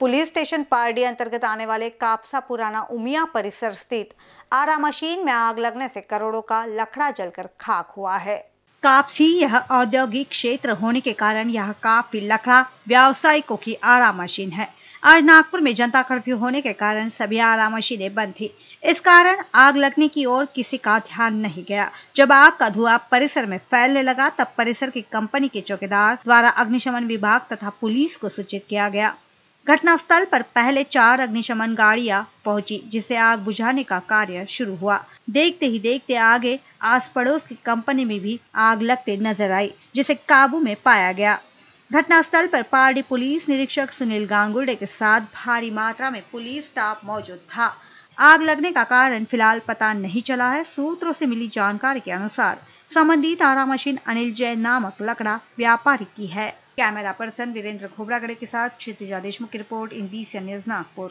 police station Pardi अंतर्गत आने वाले कापसा पुराना उमिया परिसर स्थित आरा मशीन में आग लगने से करोड़ों का लकड़ा जलकर खाक हुआ है कापसी यह औद्योगिक क्षेत्र होने के कारण यह काफी लकड़ा व्यावसायिकों की आरा मशीन है आज नागपुर में जनता कर्फ्यू होने के कारण सभी आरा मशीनें बंद थी इस कारण आग लगने की ओर किसी का ध्यान नहीं गया जब आग का धुआं परिसर में फैलने लगा तब परिसर की कंपनी के चौकीदार द्वारा अग्निशमन विभाग तथा पुलिस को सूचित किया गया घटनास्थल पर पहले चार अग्निशमन गाड़ियां पहुंची जिसे आग बुझाने का कार्य शुरू हुआ देखते ही देखते आगे आस पड़ोस की कंपनी में भी आग लगते नजर आई जिसे काबू में पाया गया घटनास्थल पर पार्टी पुलिस निरीक्षक सुनील गांगुड़े के साथ भारी मात्रा में पुलिस स्टाफ मौजूद था आग लगने का कारण फिलहाल पता नहीं चला है सूत्रों से मिली जानकारी के अनुसार संबंधित आरा मशीन अनिल जैन नामक लकड़ा व्यापारी की है कैमरा पर्सन वीरेंद्र खोबरागढ़ के साथ क्षितिजा देशमुख की report in B news Nagpur